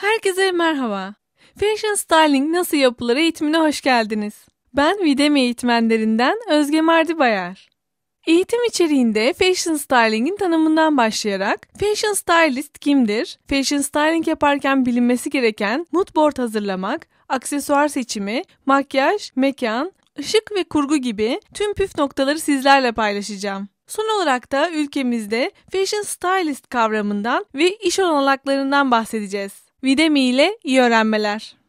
Herkese merhaba. Fashion Styling Nasıl Yapılır eğitimine hoş geldiniz. Ben Videme eğitmenlerinden Özge Mardibayar. Eğitim içeriğinde Fashion Styling'in tanımından başlayarak Fashion Stylist kimdir, Fashion Styling yaparken bilinmesi gereken mood board hazırlamak, aksesuar seçimi, makyaj, mekan, ışık ve kurgu gibi tüm püf noktaları sizlerle paylaşacağım. Son olarak da ülkemizde fashion stylist kavramından ve iş olanaklarından bahsedeceğiz. Videmi ile iyi öğrenmeler.